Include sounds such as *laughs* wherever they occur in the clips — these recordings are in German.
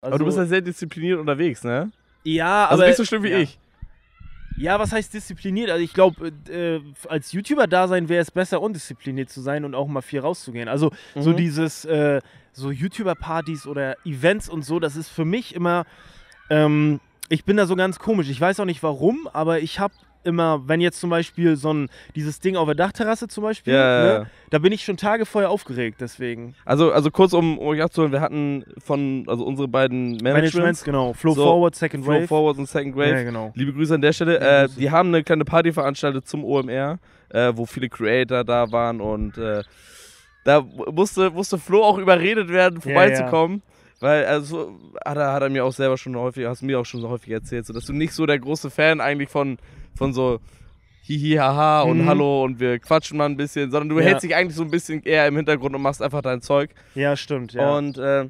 Also, aber du also bist ja sehr diszipliniert unterwegs, ne? Ja, also aber. Also nicht so schlimm wie ja. ich. Ja, was heißt diszipliniert? Also ich glaube, äh, äh, als YouTuber da sein wäre es besser, undiszipliniert zu sein und auch mal viel rauszugehen. Also mhm. so dieses, äh, so YouTuber-Partys oder Events und so, das ist für mich immer, ähm, ich bin da so ganz komisch. Ich weiß auch nicht warum, aber ich habe immer, wenn jetzt zum Beispiel so ein, dieses Ding auf der Dachterrasse zum Beispiel, ja, ne, ja. da bin ich schon Tage vorher aufgeregt, deswegen. Also, also kurz um euch abzuholen, wir hatten von, also unsere beiden Managements. Managements genau. Flow so, Forward, Second Flow Flow Forward und Second Wave. Ja, genau. Liebe Grüße an der Stelle. Äh, die haben eine kleine Party veranstaltet zum OMR, äh, wo viele Creator da waren und äh, da musste, musste Flo auch überredet werden, vorbeizukommen. Ja, weil, also, hat er, hat er mir auch selber schon häufig, hast mir auch schon so häufig erzählt, so, dass du nicht so der große Fan eigentlich von, von so hihi, haha und mhm. hallo und wir quatschen mal ein bisschen, sondern du ja. hältst dich eigentlich so ein bisschen eher im Hintergrund und machst einfach dein Zeug. Ja, stimmt, ja. Und, äh,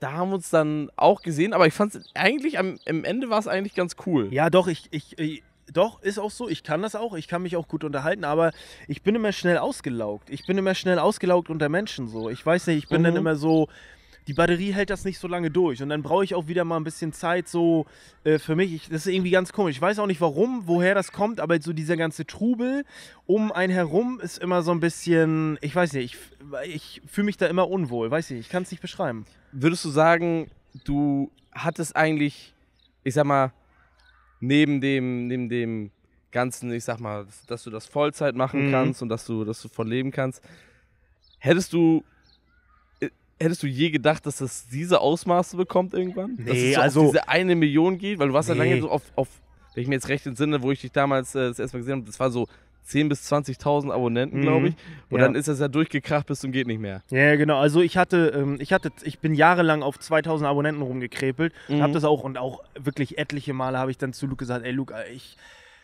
da haben wir uns dann auch gesehen, aber ich fand es eigentlich, am, am Ende war es eigentlich ganz cool. Ja, doch, ich, ich, ich doch, ist auch so. Ich kann das auch. Ich kann mich auch gut unterhalten, aber ich bin immer schnell ausgelaugt. Ich bin immer schnell ausgelaugt unter Menschen so. Ich weiß nicht, ich bin mhm. dann immer so, die Batterie hält das nicht so lange durch. Und dann brauche ich auch wieder mal ein bisschen Zeit so äh, für mich. Ich, das ist irgendwie ganz komisch. Ich weiß auch nicht warum, woher das kommt, aber so dieser ganze Trubel um einen herum ist immer so ein bisschen, ich weiß nicht, ich, ich fühle mich da immer unwohl. Weiß nicht, ich kann es nicht beschreiben. Würdest du sagen, du hattest eigentlich, ich sag mal, neben dem, neben dem ganzen, ich sag mal, dass, dass du das Vollzeit machen mhm. kannst und dass du, dass du von leben kannst, hättest du hättest du je gedacht, dass das diese Ausmaße bekommt irgendwann? Nee, dass es so also. Auf diese eine Million geht, weil du warst ja nee. halt lange so auf, auf, wenn ich mir jetzt recht entsinne, wo ich dich damals äh, das erste Mal gesehen habe, das war so 10.000 bis 20.000 Abonnenten, mhm. glaube ich. Und ja. dann ist das ja durchgekracht bis zum geht nicht mehr. Ja, genau. Also ich hatte, ähm, ich hatte, ich bin jahrelang auf 2.000 Abonnenten rumgekrepelt. Mhm. Habe das auch und auch wirklich etliche Male habe ich dann zu Luke gesagt, ey Luke, ich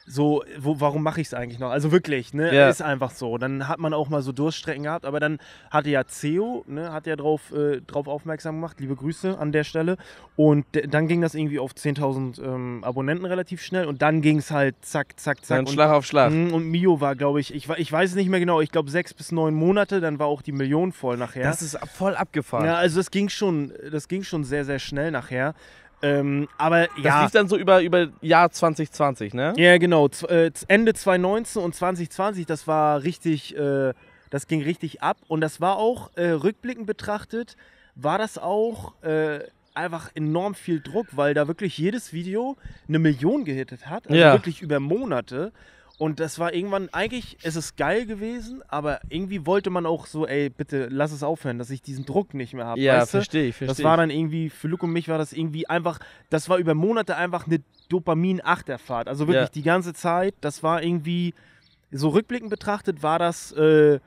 so, wo, warum mache ich es eigentlich noch? Also wirklich, ne? Yeah. Ist einfach so. Dann hat man auch mal so Durststrecken gehabt, aber dann hatte ja CEO, ne, hat ja drauf, äh, drauf aufmerksam gemacht. Liebe Grüße an der Stelle. Und dann ging das irgendwie auf 10.000 ähm, Abonnenten relativ schnell und dann ging es halt zack, zack, zack. Dann und, Schlag auf Schlag. Mh, und Mio war, glaube ich, ich, ich weiß es nicht mehr genau, ich glaube sechs bis neun Monate, dann war auch die Million voll nachher. Das ist voll abgefahren. Ja, also das ging schon, das ging schon sehr, sehr schnell nachher. Ähm, aber das ja. Das lief dann so über, über Jahr 2020, ne? Ja, genau. Z äh, Ende 2019 und 2020, das war richtig, äh, das ging richtig ab. Und das war auch, äh, rückblickend betrachtet, war das auch äh, einfach enorm viel Druck, weil da wirklich jedes Video eine Million gehittet hat. Also ja. wirklich über Monate. Und das war irgendwann, eigentlich ist es geil gewesen, aber irgendwie wollte man auch so, ey, bitte lass es aufhören, dass ich diesen Druck nicht mehr habe. Ja, verstehe ich, verstehe Das war dann irgendwie, für Luke und mich war das irgendwie einfach, das war über Monate einfach eine Dopamin-Achterfahrt. Also wirklich ja. die ganze Zeit, das war irgendwie, so rückblickend betrachtet, war das, äh,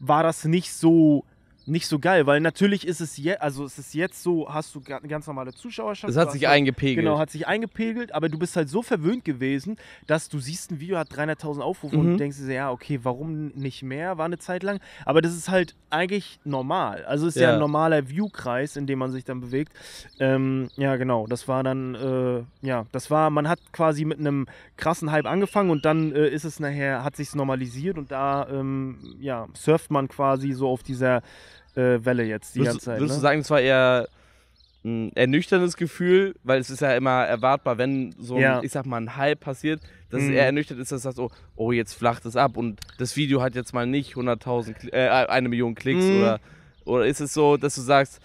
war das nicht so nicht so geil, weil natürlich ist es jetzt, also es ist jetzt so, hast du eine ganz normale Zuschauerschaft. Es hat sich eingepegelt. Genau, hat sich eingepegelt, aber du bist halt so verwöhnt gewesen, dass du siehst, ein Video hat 300.000 Aufrufe mhm. und denkst dir, ja, okay, warum nicht mehr? War eine Zeit lang. Aber das ist halt eigentlich normal. Also ist ja, ja ein normaler View-Kreis, in dem man sich dann bewegt. Ähm, ja, genau, das war dann, äh, ja, das war, man hat quasi mit einem krassen Hype angefangen und dann äh, ist es nachher, hat sich normalisiert und da, ähm, ja, surft man quasi so auf dieser äh, Welle jetzt die würdest, ganze Zeit. Würdest ne? du sagen, es war eher ein ernüchterndes Gefühl, weil es ist ja immer erwartbar, wenn so ein, ja. ich sag mal, ein Hype passiert, dass mhm. es eher ernüchternd ist, dass du sagst, oh, oh, jetzt flacht es ab und das Video hat jetzt mal nicht 100.000, äh, eine Million Klicks mhm. oder, oder ist es so, dass du sagst,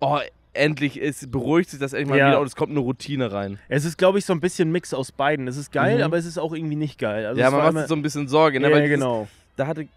oh, endlich ist, beruhigt sich das endlich mal ja. wieder und es kommt eine Routine rein. Es ist, glaube ich, so ein bisschen Mix aus beiden. Es ist geil, mhm. aber es ist auch irgendwie nicht geil. Also ja, man macht immer, so ein bisschen Sorge. Ne? Ja, genau. Dieses, da hatte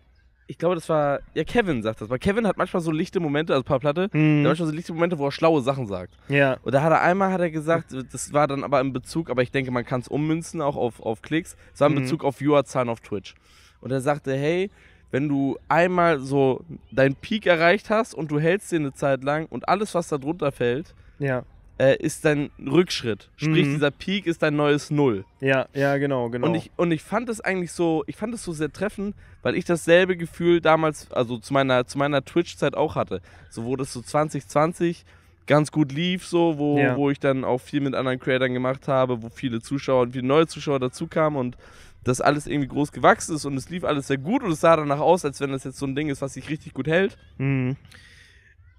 ich glaube, das war, ja, Kevin sagt das, weil Kevin hat manchmal so lichte Momente, also ein paar Platte, mhm. manchmal so lichte Momente, wo er schlaue Sachen sagt. Ja. Und da hat er einmal hat er gesagt, das war dann aber im Bezug, aber ich denke, man kann es ummünzen auch auf, auf Klicks, das war in mhm. Bezug auf Viewerzahlen auf Twitch. Und er sagte, hey, wenn du einmal so deinen Peak erreicht hast und du hältst den eine Zeit lang und alles, was da drunter fällt, ja. Äh, ist dein Rückschritt. Sprich, mhm. dieser Peak ist dein neues Null. Ja, ja, genau, genau. Und ich, und ich fand das eigentlich so, ich fand das so sehr treffend, weil ich dasselbe Gefühl damals, also zu meiner, zu meiner Twitch-Zeit auch hatte. So wo das so 2020 ganz gut lief, so, wo, ja. wo ich dann auch viel mit anderen Creators gemacht habe, wo viele Zuschauer und viele neue Zuschauer dazukamen und das alles irgendwie groß gewachsen ist und es lief alles sehr gut und es sah danach aus, als wenn das jetzt so ein Ding ist, was sich richtig gut hält. Mhm.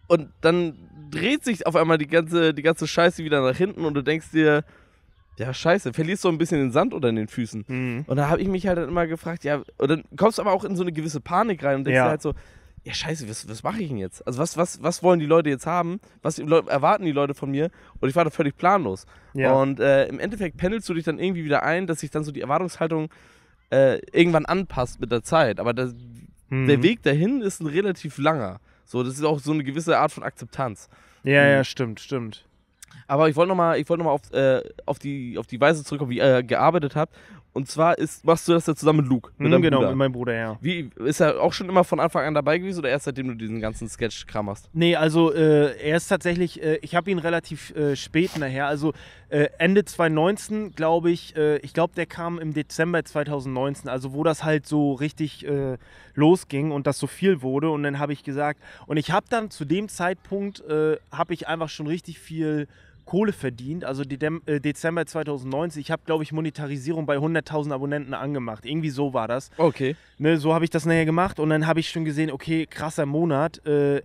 Und dann dreht sich auf einmal die ganze, die ganze Scheiße wieder nach hinten und du denkst dir, ja, scheiße, verlierst so ein bisschen den Sand oder in den Füßen. Mhm. Und da habe ich mich halt dann immer gefragt, ja, und dann kommst du aber auch in so eine gewisse Panik rein und denkst ja. dir halt so, ja, scheiße, was, was mache ich denn jetzt? Also was, was, was wollen die Leute jetzt haben? Was erwarten die Leute von mir? Und ich war da völlig planlos. Ja. Und äh, im Endeffekt pendelst du dich dann irgendwie wieder ein, dass sich dann so die Erwartungshaltung äh, irgendwann anpasst mit der Zeit. Aber das, mhm. der Weg dahin ist ein relativ langer. So, das ist auch so eine gewisse Art von Akzeptanz. Ja, ja, mhm. stimmt, stimmt. Aber ich wollte nochmal wollt noch auf, äh, auf, die, auf die Weise zurückkommen, wie ihr gearbeitet habt. Und zwar ist, machst du das ja zusammen mit Luke. Mit hm, genau, Bruder. mit meinem Bruder, ja. Wie, ist er auch schon immer von Anfang an dabei gewesen oder erst seitdem du diesen ganzen Sketch-Kram hast? Nee, also äh, er ist tatsächlich, äh, ich habe ihn relativ äh, spät nachher, also äh, Ende 2019, glaube ich, äh, ich glaube, der kam im Dezember 2019, also wo das halt so richtig äh, losging und das so viel wurde. Und dann habe ich gesagt, und ich habe dann zu dem Zeitpunkt, habe ich einfach schon richtig viel Kohle verdient. Also äh, Dezember 2019, ich habe, glaube ich, Monetarisierung bei 100.000 Abonnenten angemacht. Irgendwie so war das. Okay. Ne, so habe ich das nachher gemacht und dann habe ich schon gesehen, okay, krasser Monat. Äh,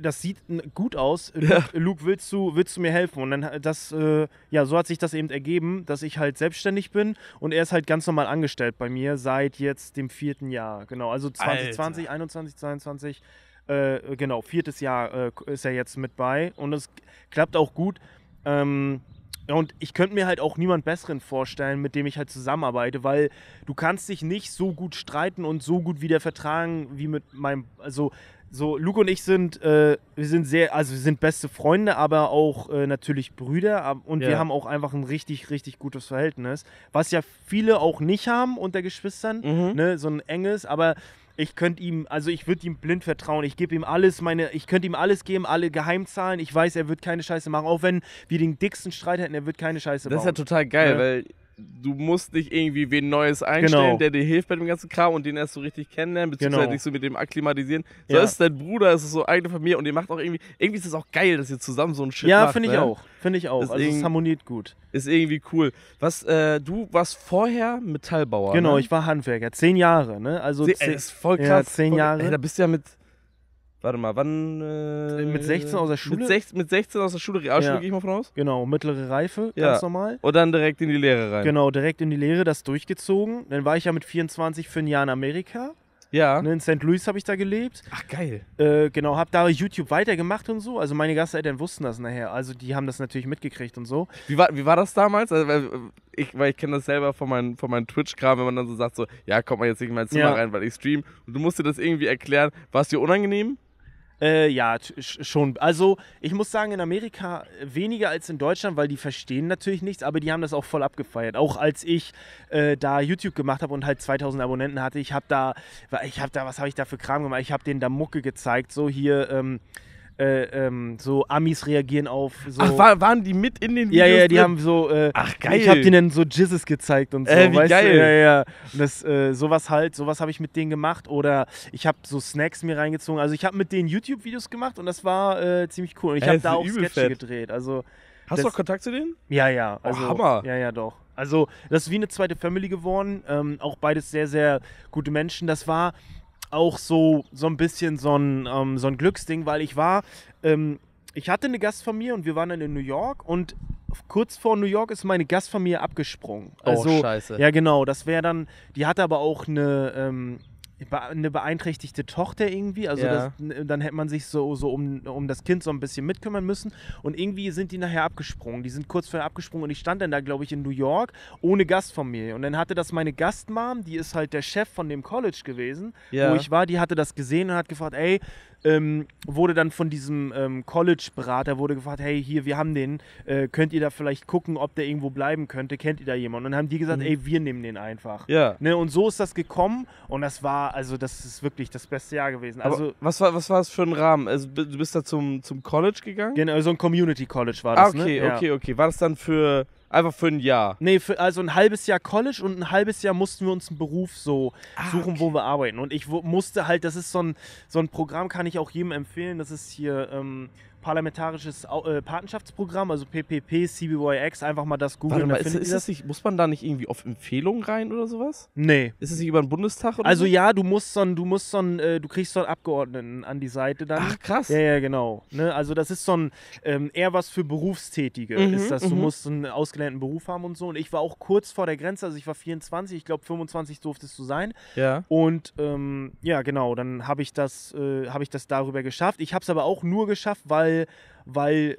das sieht gut aus. *laughs* Ja. Luke, willst du, willst du mir helfen? Und dann äh, das, äh, ja, so hat sich das eben ergeben, dass ich halt selbstständig bin und er ist halt ganz normal angestellt bei mir seit jetzt dem vierten Jahr. Genau, also 2020, Alter. 21, 22, äh, genau, viertes Jahr äh, ist er jetzt mit bei und es klappt auch gut. Ähm, ja, und ich könnte mir halt auch niemand Besseren vorstellen, mit dem ich halt zusammenarbeite, weil du kannst dich nicht so gut streiten und so gut wieder vertragen wie mit meinem, also so Luke und ich sind, äh, wir sind sehr, also wir sind beste Freunde, aber auch äh, natürlich Brüder ab, und ja. wir haben auch einfach ein richtig, richtig gutes Verhältnis, was ja viele auch nicht haben unter Geschwistern, mhm. ne, so ein enges, aber ich könnte ihm, also ich würde ihm blind vertrauen. Ich gebe ihm alles, meine, ich könnte ihm alles geben, alle Geheimzahlen. Ich weiß, er wird keine Scheiße machen. Auch wenn wir den dicksten Streit hätten, er wird keine Scheiße machen. Das bauen. ist ja total geil, ja. Ne? weil du musst nicht irgendwie wen Neues einstellen, genau. der dir hilft bei dem ganzen Kram und den erst so richtig kennenlernen, beziehungsweise genau. dich so mit dem akklimatisieren. So ja. ist dein Bruder, es ist so eigene Familie und ihr macht auch irgendwie, irgendwie ist es auch geil, dass ihr zusammen so ein Shit ja, macht. Ja, finde ich ne? auch. Finde ich auch. Ist also es harmoniert gut. Ist irgendwie cool. Was, äh, du warst vorher Metallbauer. Genau, ne? ich war Handwerker. Zehn Jahre, ne? Also Se, zehn, ey, ist voll krass. Ja, zehn Jahre. Ey, da bist du ja mit Warte mal, wann. Äh, mit 16 aus der Schule? Mit, 16, mit 16 aus der Schule, Realschule ja. gehe ich mal von aus. Genau, mittlere Reife, ja. ganz normal. Und dann direkt in die Lehre rein. Genau, direkt in die Lehre, das durchgezogen. Dann war ich ja mit 24 für ein Jahr in Amerika. Ja. Ne, in St. Louis habe ich da gelebt. Ach, geil. Äh, genau, habe da YouTube weitergemacht und so. Also meine Gasteltern wussten das nachher. Also die haben das natürlich mitgekriegt und so. Wie war, wie war das damals? Also, ich, weil ich kenne das selber von meinem von meinen Twitch-Kram, wenn man dann so sagt, so, ja, komm mal jetzt nicht in mein Zimmer ja. rein, weil ich stream. Und du musst dir das irgendwie erklären. War es dir unangenehm? Äh, ja, schon. Also ich muss sagen, in Amerika äh, weniger als in Deutschland, weil die verstehen natürlich nichts, aber die haben das auch voll abgefeiert. Auch als ich äh, da YouTube gemacht habe und halt 2000 Abonnenten hatte, ich habe da, ich habe da, was habe ich da für Kram gemacht? Ich habe denen da Mucke gezeigt, so hier. Ähm, äh, ähm, so Amis reagieren auf so. Ach, war, waren die mit in den Videos? Ja, ja, die drin? haben so. Äh, Ach, geil. Ich hab denen so Jizzes gezeigt und äh, so. Äh, wie weißt geil. Du? Ja, ja. Und das, äh, sowas halt, sowas habe ich mit denen gemacht oder ich habe so Snacks mir reingezogen. Also ich habe mit denen YouTube-Videos gemacht und das war äh, ziemlich cool. Und ich äh, habe da auch Sketche fett. gedreht. Also. Hast du auch Kontakt zu denen? Ja, ja. Oh, also, oh, Hammer. Ja, ja, doch. Also, das ist wie eine zweite Family geworden. Ähm, auch beides sehr, sehr gute Menschen. Das war auch so, so ein bisschen so ein, ähm, so ein Glücksding, weil ich war, ähm, ich hatte eine Gastfamilie und wir waren dann in New York und kurz vor New York ist meine Gastfamilie abgesprungen. Oh, also, oh, scheiße. Ja, genau, das wäre dann, die hatte aber auch eine, ähm, eine beeinträchtigte Tochter irgendwie. Also ja. das, dann hätte man sich so, so um, um das Kind so ein bisschen mitkümmern müssen. Und irgendwie sind die nachher abgesprungen. Die sind kurz vorher abgesprungen und ich stand dann da, glaube ich, in New York ohne Gastfamilie. Und dann hatte das meine Gastmom, die ist halt der Chef von dem College gewesen, ja. wo ich war, die hatte das gesehen und hat gefragt, ey, ähm, wurde dann von diesem ähm, College-Berater wurde gefragt, hey, hier, wir haben den, äh, könnt ihr da vielleicht gucken, ob der irgendwo bleiben könnte, kennt ihr da jemanden? Und dann haben die gesagt, mhm. ey, wir nehmen den einfach. Ja. Ne, und so ist das gekommen und das war, also das ist wirklich das beste Jahr gewesen. Also, was war was war es für ein Rahmen? Also du bist da zum, zum College gegangen? Genau, so ein Community College war ah, das, ah, okay, ne? okay, ja. okay. War das dann für Einfach für ein Jahr. Nee, für, also ein halbes Jahr College und ein halbes Jahr mussten wir uns einen Beruf so ah, suchen, okay. wo wir arbeiten. Und ich musste halt, das ist so ein, so ein Programm, kann ich auch jedem empfehlen. Das ist hier ähm, parlamentarisches äh, Patenschaftsprogramm, also PPP, CBYX, einfach mal das googeln. Warte mal, ist, ist das nicht, muss man da nicht irgendwie auf Empfehlungen rein oder sowas? Nee. Ist es nicht über den Bundestag oder Also so? ja, du musst so du musst so äh, du kriegst so einen Abgeordneten an die Seite dann. Ach krass. Ja, ja, genau. Ne? Also das ist so ein, ähm, eher was für Berufstätige mhm, ist das. Du mhm. musst einen ausgelernten Beruf haben und so. Und ich war auch kurz vor der Grenze, also ich war 24, ich glaube 25 durftest du sein. Ja. Und ähm, ja, genau, dann habe ich äh, habe ich das darüber geschafft. Ich habe es aber auch nur geschafft, weil Fall, weil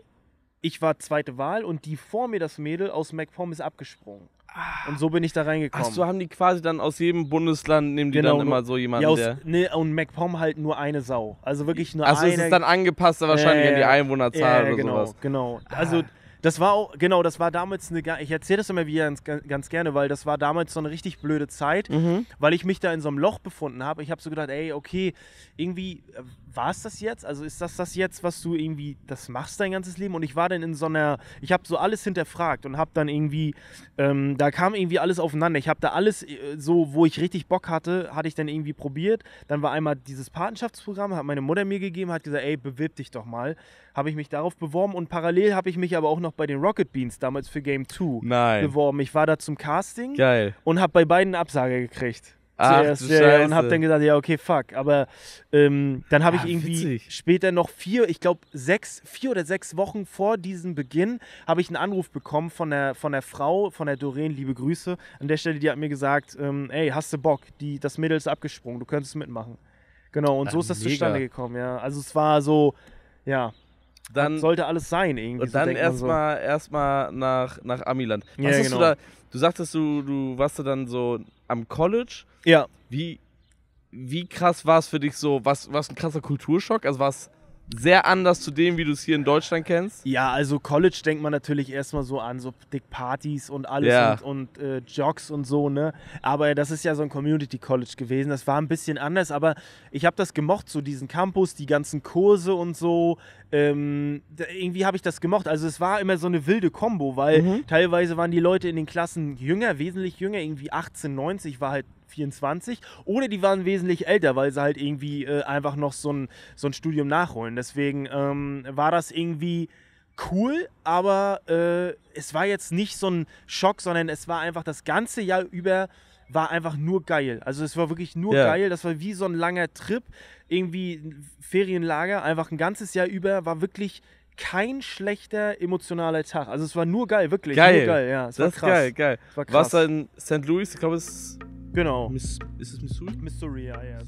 ich war zweite Wahl und die vor mir, das Mädel aus MacPom, ist abgesprungen. Ah. Und so bin ich da reingekommen. Ach so, haben die quasi dann aus jedem Bundesland, nehmen die genau, dann immer so jemanden, ja, aus, der... Nee, und MacPom halt nur eine Sau. Also wirklich nur Ach so, Also Achso, ist es dann angepasst äh, wahrscheinlich an die Einwohnerzahl äh, oder genau, sowas. genau. Ah. Also... Das war auch, genau, das war damals eine, ich erzähle das immer wieder ganz, ganz, gerne, weil das war damals so eine richtig blöde Zeit, mhm. weil ich mich da in so einem Loch befunden habe. Ich habe so gedacht, ey, okay, irgendwie äh, war es das jetzt? Also ist das das jetzt, was du irgendwie, das machst dein ganzes Leben? Und ich war dann in so einer, ich habe so alles hinterfragt und habe dann irgendwie, ähm, da kam irgendwie alles aufeinander. Ich habe da alles äh, so, wo ich richtig Bock hatte, hatte ich dann irgendwie probiert. Dann war einmal dieses Patenschaftsprogramm, hat meine Mutter mir gegeben, hat gesagt, ey, bewirb dich doch mal. Habe ich mich darauf beworben und parallel habe ich mich aber auch noch bei den Rocket Beans damals für Game 2 beworben. Ich war da zum Casting Geil. und habe bei beiden eine Absage gekriegt. Zuerst, Ach, ja, und habe dann gesagt, ja, okay, fuck. Aber ähm, dann habe ja, ich ah, irgendwie witzig. später noch vier, ich glaube sechs, vier oder sechs Wochen vor diesem Beginn habe ich einen Anruf bekommen von der, von der Frau, von der Doreen, liebe Grüße. An der Stelle, die hat mir gesagt, ähm, ey, hast du Bock? Die, das Mädel ist abgesprungen, du könntest mitmachen. Genau, und Ach, so ist das mega. zustande gekommen, ja. Also es war so, ja, dann das sollte alles sein irgendwie. Und dann so erstmal so. erstmal nach, nach Amiland. Was ja, genau. du da? Du sagtest, du, du warst da dann so am College. Ja. Wie, wie krass war es für dich so? War es ein krasser Kulturschock? Also war es sehr anders zu dem, wie du es hier in Deutschland kennst? Ja, also College denkt man natürlich erstmal so an so dick Partys und alles ja. und, und äh, Jogs und so, ne? Aber das ist ja so ein Community College gewesen. Das war ein bisschen anders, aber ich habe das gemocht, so diesen Campus, die ganzen Kurse und so ähm, irgendwie habe ich das gemocht. Also es war immer so eine wilde Kombo, weil mhm. teilweise waren die Leute in den Klassen jünger, wesentlich jünger, irgendwie 18, 90 war halt 24 oder die waren wesentlich älter, weil sie halt irgendwie äh, einfach noch so ein, so ein Studium nachholen. Deswegen ähm, war das irgendwie cool, aber äh, es war jetzt nicht so ein Schock, sondern es war einfach das ganze Jahr über war einfach nur geil. Also es war wirklich nur ja. geil. Das war wie so ein langer Trip. Irgendwie ein Ferienlager, einfach ein ganzes Jahr über, war wirklich kein schlechter emotionaler Tag. Also es war nur geil, wirklich. Geil. geil. Ja, das war krass. geil, geil. Es war krass. Warst du in St. Louis? Ich glaube, es ist... Genau. Miss, ist es Missouri? Missouri, ja, ja.